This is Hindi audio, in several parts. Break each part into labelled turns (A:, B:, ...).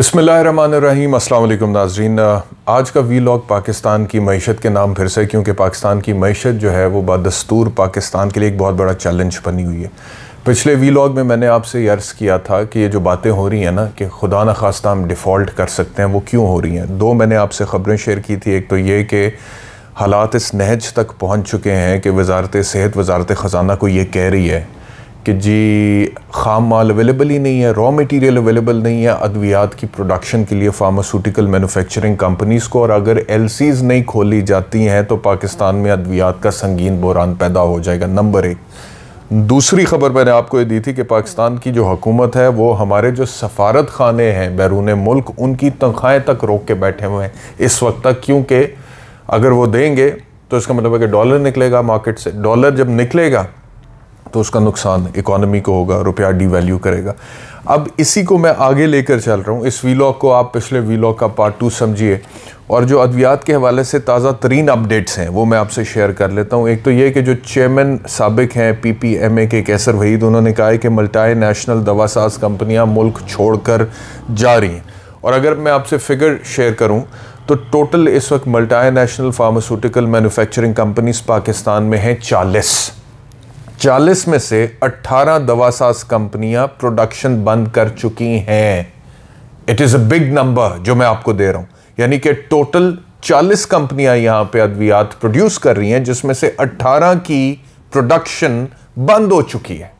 A: बसमीम अल्लाम नाजरीन आज का वी लॉग पाकिस्तान की मीशत के नाम फिर से क्योंकि पाकिस्तान की मीशत जो है वो बदस्तूर पाकिस्तान के लिए एक बहुत बड़ा चैलेंज बनी हुई है पिछले वी लॉग में मैंने आपसे अर्ज़ किया था कि ये जो बातें हो रही हैं ना कि खुदा न खास्ता हम डिफ़ॉल्ट कर सकते हैं वो क्यों हो रही हैं दो मैंने आपसे ख़बरें शेयर की थी एक तो ये कि हालात इस नहज तक पहुँच चुके हैं कि वजारत सेहत वजारत ख़जाना को ये कह रही है कि जी खाम माल अवेलेबल ही नहीं है रॉ मटेरियल अवेलेबल नहीं है अद्वियात की प्रोडक्शन के लिए फार्मास्यूटिकल मैन्युफैक्चरिंग कंपनीज़ को और अगर एल नहीं खोली जाती हैं तो पाकिस्तान में अद्वियात का संगीन बहरान पैदा हो जाएगा नंबर एक दूसरी खबर मैंने आपको ये दी थी कि पाकिस्तान की जो हुकूमत है वो हमारे जो सफारत खाने हैं बैरून मुल्क उनकी तनख्वाहें तक रोक के बैठे हुए हैं इस वक्त तक क्योंकि अगर वो देंगे तो इसका मतलब है कि डॉलर निकलेगा मार्केट से डॉलर जब निकलेगा तो उसका नुकसान इकोनॉमी को होगा रुपया वैल्यू करेगा अब इसी को मैं आगे लेकर चल रहा हूँ इस वीलॉग को आप पिछले वीलॉग का पार्ट टू समझिए और जो अद्वियात के हवाले से ताज़ा तरीन अपडेट्स हैं वो मैं आपसे शेयर कर लेता हूँ एक तो ये कि जो चेयरमैन सबक हैं पी पी एम ए के कैसर वहीद उन्होंने कहा है कि मल्टाई नेशनल दवासाज कंपनियाँ मुल्क छोड़ कर जा रही हैं और अगर मैं आपसे फिगर शेयर करूँ तो टोटल इस वक्त multinational pharmaceutical manufacturing companies Pakistan में हैं चालीस चालीस में से 18 दवासास कंपनियां प्रोडक्शन बंद कर चुकी हैं it is a big number जो मैं आपको दे रहा हूं यानी कि टोटल चालीस कंपनियां यहां पे अद्वियात प्रोड्यूस कर रही हैं जिसमें से अट्ठारह की प्रोडक्शन बंद हो चुकी है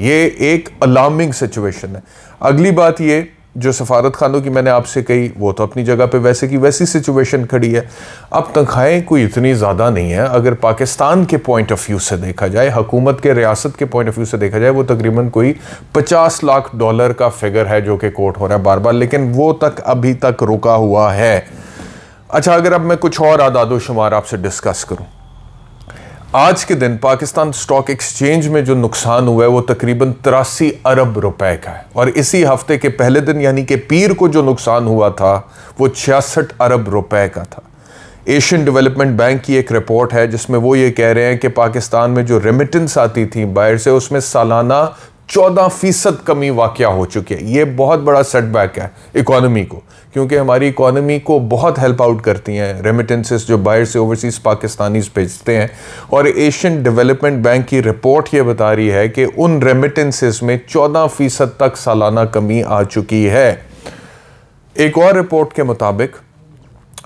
A: ये एक अलार्मिंग सिचुएशन है अगली बात ये जो सफारत खानों की मैंने आपसे कही वो तो अपनी जगह पे वैसे की वैसी सिचुएशन खड़ी है अब तनख्वाहें कोई इतनी ज़्यादा नहीं है अगर पाकिस्तान के पॉइंट ऑफ व्यू से देखा जाए हुकूमत के रियासत के पॉइंट ऑफ व्यू से देखा जाए वो तकरीबन कोई पचास लाख डॉलर का फिगर है जो कि कोर्ट हो रहा है बार बार लेकिन वो तक अभी तक रुका हुआ है अच्छा अगर अब मैं कुछ और आदादोशुमार शुमार आपसे डिस्कस करूँ आज के दिन पाकिस्तान स्टॉक एक्सचेंज में जो नुकसान हुआ है वो तकरीबन तिरासी अरब रुपए का है और इसी हफ्ते के पहले दिन यानी कि पीर को जो नुकसान हुआ था वो छियासठ अरब रुपए का था एशियन डेवलपमेंट बैंक की एक रिपोर्ट है जिसमें वो ये कह रहे हैं कि पाकिस्तान में जो रेमिटेंस आती थी बाहर से उसमें सालाना चौदह फीसद कमी वाक़ हो चुकी है ये बहुत बड़ा सेटबैक है इकॉनमी को क्योंकि हमारी इकोनॉमी को बहुत हेल्प आउट करती हैं रेमिटेंसेस जो बाहर से ओवरसीज़ पाकिस्तानीज भेजते हैं और एशियन डेवलपमेंट बैंक की रिपोर्ट ये बता रही है कि उन रेमिटेंसेस में चौदह फ़ीसद तक सालाना कमी आ चुकी है एक और रिपोर्ट के मुताबिक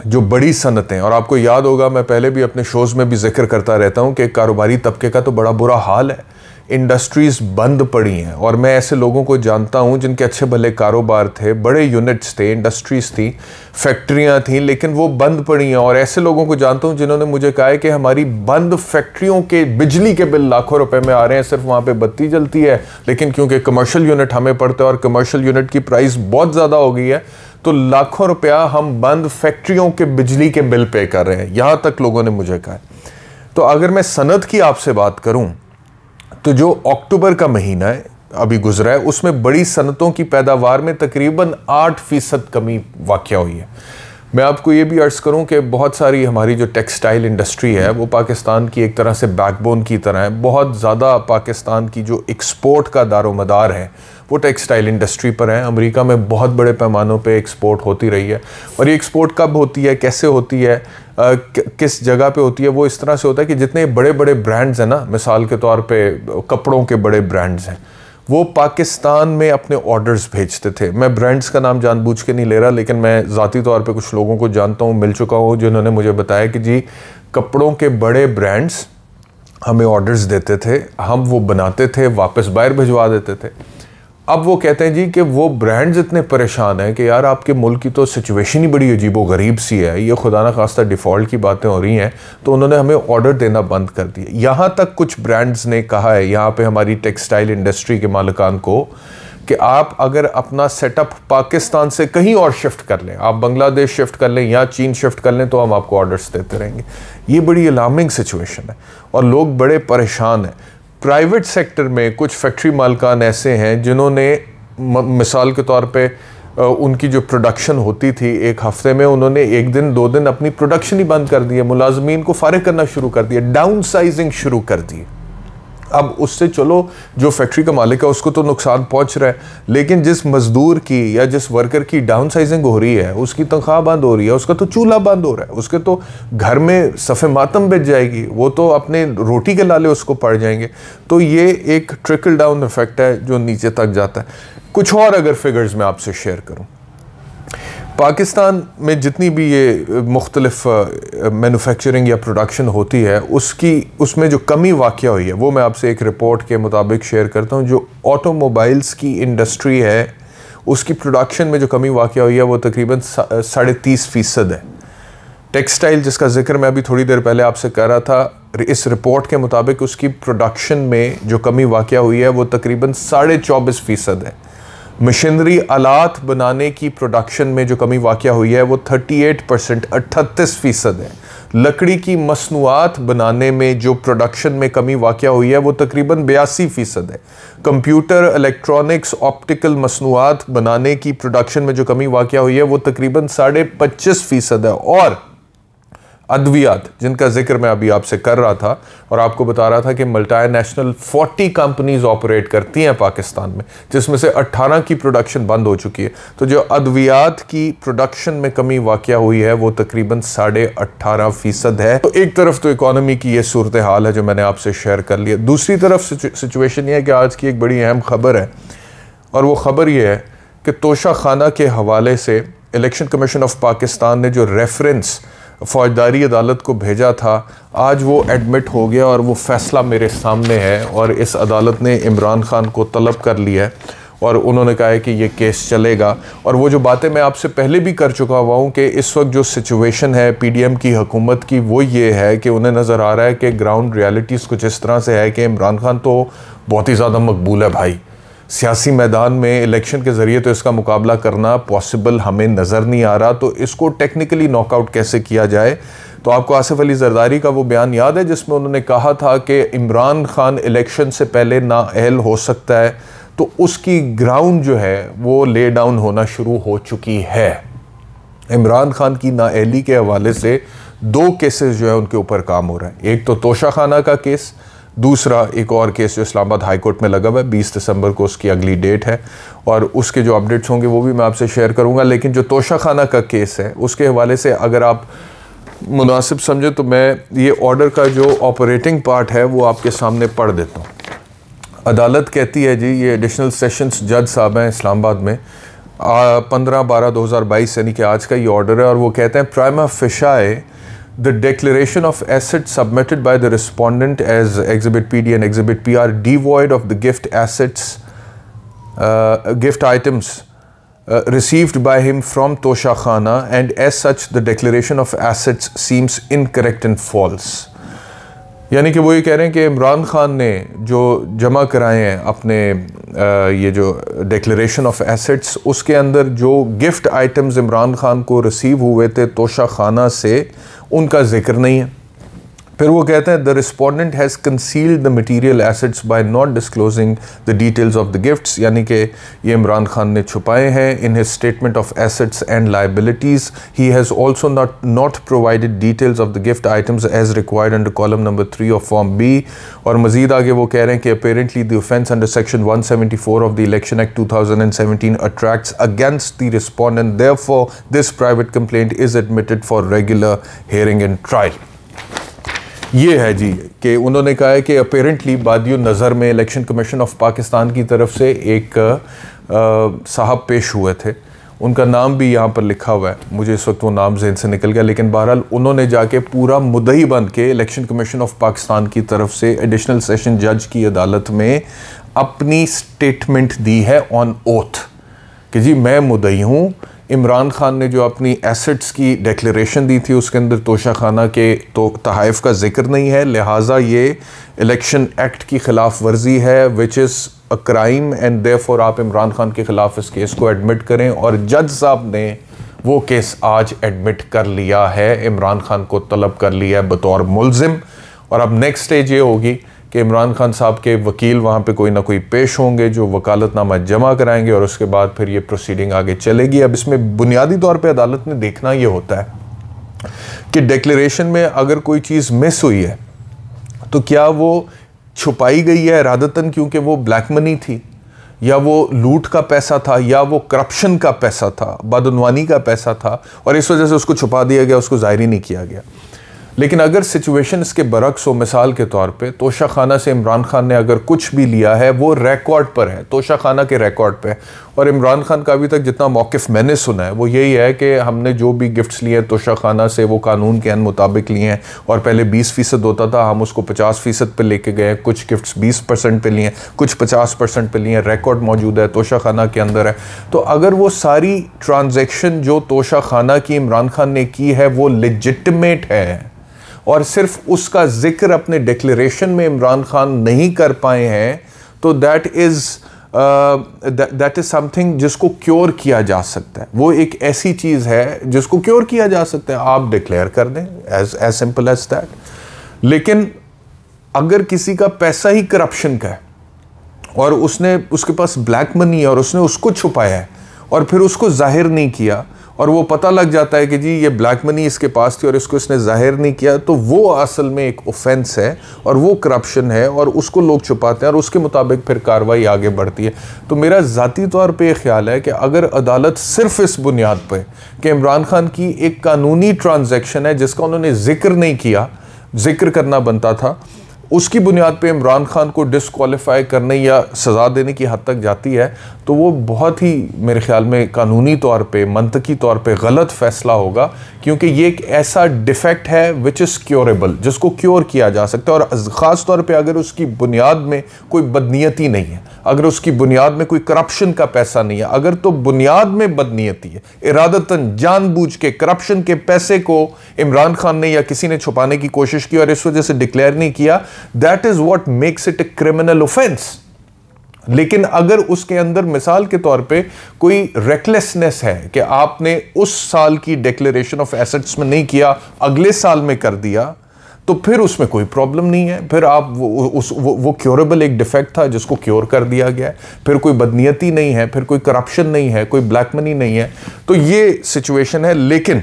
A: जो बड़ी सनतें और आपको याद होगा मैं पहले भी अपने शोज़ में भी जिक्र करता रहता हूँ कि कारोबारी तबके का तो बड़ा बुरा हाल है इंडस्ट्रीज़ बंद पड़ी हैं और मैं ऐसे लोगों को जानता हूँ जिनके अच्छे भले कारोबार थे बड़े यूनिट्स थे इंडस्ट्रीज़ थी फैक्ट्रियाँ थी लेकिन वो बंद पड़ी हैं और ऐसे लोगों को जानता हूँ जिन्होंने मुझे कहा है कि हमारी बंद फैक्ट्रियों के बिजली के बिल लाखों रुपए में आ रहे हैं सिर्फ वहाँ पर बत्ती जलती है लेकिन क्योंकि कमर्शल यूनिट हमें पड़ता है और कमर्शल यूनिट की प्राइस बहुत ज़्यादा हो गई है तो लाखों रुपया हम बंद फैक्ट्रियों के बिजली के बिल पे कर रहे हैं यहाँ तक लोगों ने मुझे कहा है तो अगर मैं सनत की आपसे बात करूँ तो जो अक्टूबर का महीना है अभी गुजरा है उसमें बड़ी सनतों की पैदावार में तकरीबन आठ फीसद कमी वाक़ हुई है मैं आपको ये भी अर्ज़ करूं कि बहुत सारी हमारी जो टेक्सटाइल इंडस्ट्री है वो पाकिस्तान की एक तरह से बैकबोन की तरह है बहुत ज़्यादा पाकिस्तान की जो एक्सपोर्ट का दारोमदार है वो टेक्सटाइल इंडस्ट्री पर हैं अमेरिका में बहुत बड़े पैमानों पे एक्सपोर्ट होती रही है और ये एक्सपोर्ट कब होती है कैसे होती है आ, किस जगह पे होती है वो इस तरह से होता है कि जितने बड़े बड़े ब्रांड्स हैं ना मिसाल के तौर पर कपड़ों के बड़े ब्रांड्स हैं वो पाकिस्तान में अपने ऑर्डर्स भेजते थे मैं ब्रांड्स का नाम जानबूझ के नहीं ले रहा लेकिन मैं ज़ाती तौर पे कुछ लोगों को जानता हूँ मिल चुका हूँ जिन्होंने मुझे बताया कि जी कपड़ों के बड़े ब्रांड्स हमें ऑर्डर्स देते थे हम वो बनाते थे वापस बाहर भिजवा देते थे अब वो कहते हैं जी कि वो ब्रांड्स इतने परेशान हैं कि यार आपके मुल्क की तो सिचुएशन ही बड़ी अजीब व गरीब सी है ये खुदा ना खास्ता डिफ़ॉल्ट की बातें हो रही हैं तो उन्होंने हमें ऑर्डर देना बंद कर दिया यहाँ तक कुछ ब्रांड्स ने कहा है यहाँ पे हमारी टेक्सटाइल इंडस्ट्री के मालिकान को कि आप अगर अपना सेटअप पाकिस्तान से कहीं और शिफ्ट कर लें आप बांग्लादेश शिफ्ट कर लें या चीन शिफ्ट कर लें तो हम आपको ऑर्डर्स देते रहेंगे ये बड़ी अलार्मिंग सिचुएशन है और लोग बड़े परेशान हैं प्राइवेट सेक्टर में कुछ फैक्ट्री मालकान ऐसे हैं जिन्होंने मिसाल के तौर पे उनकी जो प्रोडक्शन होती थी एक हफ्ते में उन्होंने एक दिन दो दिन अपनी प्रोडक्शन ही बंद कर दी है मुलाजमीन को फारग करना शुरू कर दिया डाउन साइजिंग शुरू कर दी है अब उससे चलो जो फैक्ट्री का मालिक है उसको तो नुकसान पहुंच रहा है लेकिन जिस मज़दूर की या जिस वर्कर की डाउन साइजिंग हो रही है उसकी तनख्वाह बंद हो रही है उसका तो चूल्हा बंद हो रहा है उसके तो घर में सफ़े मातम बच जाएगी वो तो अपने रोटी के लाले उसको पड़ जाएंगे तो ये एक ट्रिकल डाउन इफेक्ट है जो नीचे तक जाता है कुछ और अगर फिगर्स मैं आपसे शेयर करूँ पाकिस्तान में जितनी भी ये मुख्तलफ मैनुफेक्चरिंग या प्रोडक्शन होती है उसकी उसमें जो कमी वाक़ हुई है वो मैं आपसे एक रिपोर्ट के मुताबिक शेयर करता हूँ जो ऑटोमोबाइल्स की इंडस्ट्री है उसकी प्रोडक्शन में जो कमी वाक़ हुई है वो तकरीबन साढ़े तीस फ़ीसद है टेक्सटाइल जिसका जिक्र मैं अभी थोड़ी देर पहले आपसे कह रहा था इस रिपोर्ट के मुताबिक उसकी प्रोडक्शन में जो कमी वाक़ हुई है वो तकरीबन साढ़े चौबीस फ़ीसद है मशीनरी आलात बनाने की प्रोडक्शन में जो कमी वाक़ हुई है वो 38 परसेंट अट्ठतीस फ़ीसद है लकड़ी की मसनूआत बनाने में जो प्रोडक्शन में कमी वाक़ हुई है वो तकरीबन बयासी फ़ीसद है कंप्यूटर इलेक्ट्रॉनिक्स ऑप्टिकल मसनूआत बनाने की प्रोडक्शन में जो कमी वाक़ हुई है वो तकरीबन साढ़े पच्चीस फ़ीसद है और अद्वियात जिनका जिक्र मैं अभी आपसे कर रहा था और आपको बता रहा था कि multinational forty companies operate करती हैं पाकिस्तान में जिसमें से 18 की प्रोडक्शन बंद हो चुकी है तो जो अद्वियात की प्रोडक्शन में कमी वाक़ हुई है वो तकरीबन साढ़े अट्ठारह फ़ीसद है तो एक तरफ तो इकानमी की ये सूरत हाल है जो मैंने आपसे शेयर कर लिया दूसरी तरफ सिचुएशन ये है कि आज की एक बड़ी अहम खबर है और वो ख़बर ये है कि तोशा खाना के हवाले से इलेक्शन कमीशन ऑफ पाकिस्तान ने जो रेफरेंस फ़ौजदारी अदालत को भेजा था आज वो एडमिट हो गया और वो फ़ैसला मेरे सामने है और इस अदालत ने इमरान ख़ान को तलब कर लिया है और उन्होंने कहा है कि ये केस चलेगा और वो जो बातें मैं आपसे पहले भी कर चुका हुआ हूँ कि इस वक्त जो सिचुएशन है पीडीएम की हुकूमत की वो ये है कि उन्हें नज़र आ रहा है कि ग्राउंड रियलिटीज़ कुछ इस तरह से है कि इमरान खान तो बहुत ही ज़्यादा मकबूल है भाई सियासी मैदान में इलेक्शन के ज़रिए तो इसका मुकाबला करना पॉसिबल हमें नज़र नहीं आ रहा तो इसको टेक्निकली नॉकआउट कैसे किया जाए तो आपको आसिफ अली जरदारी का वो बयान याद है जिसमें उन्होंने कहा था कि इमरान खान इलेक्शन से पहले नाअहल हो सकता है तो उसकी ग्राउंड जो है वो ले डाउन होना शुरू हो चुकी है इमरान खान की नाअहली के हवाले से दो केसेस जो है उनके ऊपर काम हो रहा है एक तो तोशाखाना का केस दूसरा एक और केस जो इस्लामाबाद कोर्ट में लगा हुआ है बीस दिसंबर को उसकी अगली डेट है और उसके जो अपडेट्स होंगे वो भी मैं आपसे शेयर करूँगा लेकिन जो तोशा खाना का केस है उसके हवाले से अगर आप मुनासिब समझे तो मैं ये ऑर्डर का जो ऑपरेटिंग पार्ट है वो आपके सामने पढ़ देता हूँ अदालत कहती है जी ये एडिशनल सेशंस जज साहब हैं इस्लामाबाद में पंद्रह बारह दो हज़ार बाईस यानी कि आज का ये ऑर्डर है और वो कहते हैं prima facie the declaration of assets submitted by the respondent as Exhibit PD and Exhibit PR devoid of the gift assets, uh, gift items uh, received by him from Tosha Khana and as such the declaration of assets seems incorrect and false. यानी कि वो ये कह रहे हैं कि इमरान ख़ान ने जो जमा कराए हैं अपने ये जो डिक्लेरेशन ऑफ एसेट्स उसके अंदर जो गिफ्ट आइटम्स इमरान ख़ान को रिसीव हुए थे तोशा खाना से उनका ज़िक्र नहीं है फिर वो कहते हैं the respondent has concealed the material assets by not disclosing the details of the gifts यानी कि ये इमरान खान ने छुपाए हैं in his statement of assets and liabilities he has also not not provided details of the gift items as required under column number three of form B और मजीद आगे वो कह रहे हैं कि apparently the offence under section one seventy four of the election act two thousand and seventeen attracts against the respondent therefore this private complaint is admitted for regular hearing and trial ये है जी कि उन्होंने कहा है कि अपेरेंटली बादियो नज़र में इलेक्शन कमीशन ऑफ पाकिस्तान की तरफ से एक साहब पेश हुए थे उनका नाम भी यहाँ पर लिखा हुआ है मुझे इस वक्त वो नाम जहन से निकल गया लेकिन बहरहाल उन्होंने जाके पूरा मुदही बन के इलेक्शन कमीशन ऑफ पाकिस्तान की तरफ से एडिशनल सेशन जज की अदालत में अपनी स्टेटमेंट दी है ऑन ओथ कि जी मैं मुदई हूँ इमरान खान ने जो अपनी एसेट्स की डिक्लेरेशन दी थी उसके अंदर तोशा खाना के तो तहफ़ का जिक्र नहीं है लिहाजा ये इलेक्शन एक्ट की ख़िलाफ़ वर्जी है which is a crime and for आप इमरान खान के ख़िलाफ़ इस केस को एडमिट करें और जज साहब ने वो केस आज एडमिट कर लिया है इमरान खान को तलब कर लिया है बतौर मुलजिम और अब नेक्स्ट स्टेज ये होगी कि इमरान खान साहब के वकील वहाँ पे कोई ना कोई पेश होंगे जो वकालतनामा जमा कराएंगे और उसके बाद फिर ये प्रोसीडिंग आगे चलेगी अब इसमें बुनियादी तौर पे अदालत ने देखना ये होता है कि डिक्लेरेशन में अगर कोई चीज़ मिस हुई है तो क्या वो छुपाई गई है इरादतन क्योंकि वो ब्लैक मनी थी या वो लूट का पैसा था या वो करप्शन का पैसा था बदनवानी का पैसा था और इस वजह से उसको छुपा दिया गया उसको ज़ाहिर नहीं किया गया लेकिन अगर सिचुएशन इसके बरक्स हो मिसाल के तौर पे तोशा खाना से इमरान खान ने अगर कुछ भी लिया है वो रिकॉर्ड पर है तोशा खाना के रिकॉर्ड पे और इमरान खान का अभी तक जितना मौक़ मैंने सुना है वो यही है कि हमने जो भी गिफ्ट्स लिए हैं तोशा खाना से वो कानून के अन मुताबिक लिए हैं और पहले बीस फ़ीसद होता था हम उसको पचास फ़ीसद पर लेके गए कुछ गिफ्ट्स बीस परसेंट पर लिए हैं कुछ पचास परसेंट पर लिए हैं रिकॉर्ड मौजूद है तोशा खाना के अंदर है तो अगर वो सारी ट्रांजेक्शन जो तोशा खाना की इमरान खान ने की है वो लिजिटमेट है और सिर्फ उसका जिक्र अपने डिक्लेरेशन में इमरान खान नहीं कर पाए हैं तो that is that is something जिसको क्योर किया जा सकता है वो एक ऐसी चीज़ है जिसको क्योर किया जा सकता है आप डिक्लेयर कर दें as as simple as that लेकिन अगर किसी का पैसा ही करप्शन का है और उसने उसके पास ब्लैक मनी है और उसने उसको छुपाया है और फिर उसको जाहिर नहीं किया और वो पता लग जाता है कि जी ये ब्लैक मनी इसके पास थी और इसको इसने जाहिर नहीं किया तो वो असल में एक ऑफेंस है और वो करप्शन है और उसको लोग छुपाते हैं और उसके मुताबिक फिर कार्रवाई आगे बढ़ती है तो मेरा ज़ाती तौर पर ख्याल है कि अगर अदालत सिर्फ इस बुनियाद पर कि इमरान खान की एक कानूनी ट्रांजेक्शन है जिसका उन्होंने जिक्र नहीं किया जिक्र करना बनता था उसकी बुनियाद पे इमरान खान को डिसकॉलीफाई करने या सज़ा देने की हद तक जाती है तो वो बहुत ही मेरे ख्याल में कानूनी तौर पे मनतकी तौर पे गलत फैसला होगा क्योंकि ये एक ऐसा डिफेक्ट है विच इज़ क्योरेबल जिसको क्योर किया जा सकता है और ख़ास तौर पे अगर उसकी बुनियाद में कोई बदनीयती नहीं है अगर उसकी बुनियाद में कोई करप्शन का पैसा नहीं है अगर तो बुनियाद में बदनीयती है इरादतन जानबूझ के करप्शन के पैसे को इमरान खान ने या किसी ने छुपाने की कोशिश की और इस वजह से डिक्लेयर नहीं किया that is what makes it a criminal offence लेकिन अगर उसके अंदर मिसाल के तौर पे कोई रेकलेसनेस है कि आपने उस साल की डिक्लेरेशन ऑफ एसेट्स में नहीं किया अगले साल में कर दिया तो फिर उसमें कोई प्रॉब्लम नहीं है फिर आप वो उस वो, वो क्योरेबल एक डिफेक्ट था जिसको क्योर कर दिया गया फिर कोई बदनीयती नहीं है फिर कोई करप्शन नहीं है कोई ब्लैक मनी नहीं है तो ये सिचुएशन है लेकिन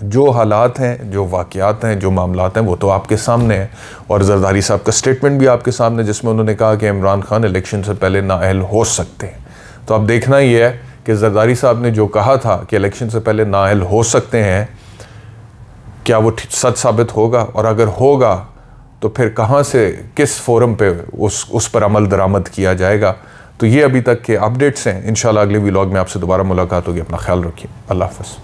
A: जो हालात हैं जो वाक़ात हैं जो मामला हैं वो तो आपके सामने हैं और जरदारी साहब का स्टेटमेंट भी आपके सामने जिसमें उन्होंने कहा कि इमरान खान इलेक्शन से पहले नाअहल हो सकते हैं तो अब देखना ये है कि जरदारी साहब ने जो कहा था कि इलेक्शन से पहले नाअहल हो सकते हैं क्या वो सच साबित होगा और अगर होगा तो फिर कहाँ से किस फोरम पर उस उस पर अमल दरामद किया जाएगा तो ये अभी तक के अपडेट्स हैं इन अगले व्लॉग में आपसे दोबारा मुलाकात होगी अपना ख्याल रखिए अल्लाह हाफ